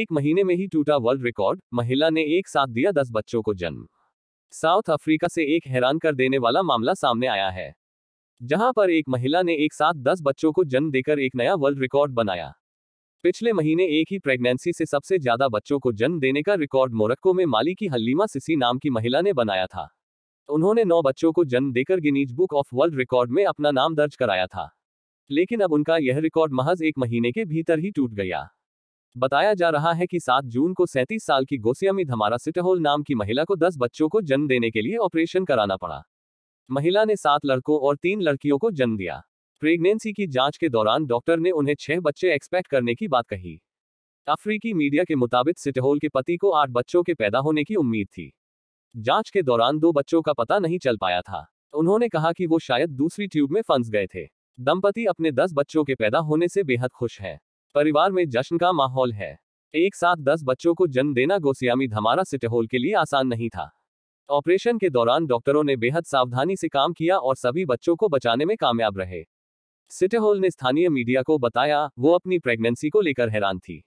एक महीने में ही टूटा वर्ल्ड रिकॉर्ड महिला ने एक साथ दिया दस बच्चों को जन्म साउथ अफ्रीका से एक हैरान कर देने वाला मामला सामने आया है जहां पर एक महिला ने एक साथ दस बच्चों को जन्म देकर एक नया वर्ल्ड रिकॉर्ड बनाया पिछले महीने एक ही प्रेगनेंसी से सबसे ज्यादा बच्चों को जन्म देने का रिकॉर्ड मोरक्को में माली की हल्लीमा सिसी नाम की महिला ने बनाया था उन्होंने नौ बच्चों को जन्म देकर Guinness book of world record में अपना नाम दर्ज कराया था लेकिन अब उनका यह रिकॉर्ड महज एक महीने के भीतर ही टूट गया बताया जा रहा है कि 7 जून को 37 साल की गोसियामी धमारा सिटहोल नाम की महिला को 10 बच्चों को जन्म देने के लिए ऑपरेशन कराना पड़ा महिला ने सात लड़कों और तीन लड़कियों को जन्म दिया प्रेगनेंसी की जांच के दौरान डॉक्टर ने उन्हें छह बच्चे एक्सपेक्ट करने की बात कही अफ्रीकी मीडिया के मुताबिक सिटहोल के पति को आठ बच्चों के पैदा होने की उम्मीद थी जांच के दौरान दो बच्चों का पता नहीं चल पाया था उन्होंने कहा कि वो शायद दूसरी ट्यूब में फंस गए थे दंपति अपने दस बच्चों के पैदा होने से बेहद खुश हैं परिवार में जश्न का माहौल है एक साथ दस बच्चों को जन्म देना गोसियामी धमारा सिटहोल के लिए आसान नहीं था ऑपरेशन के दौरान डॉक्टरों ने बेहद सावधानी से काम किया और सभी बच्चों को बचाने में कामयाब रहे सिटहोल ने स्थानीय मीडिया को बताया वो अपनी प्रेगनेंसी को लेकर हैरान थी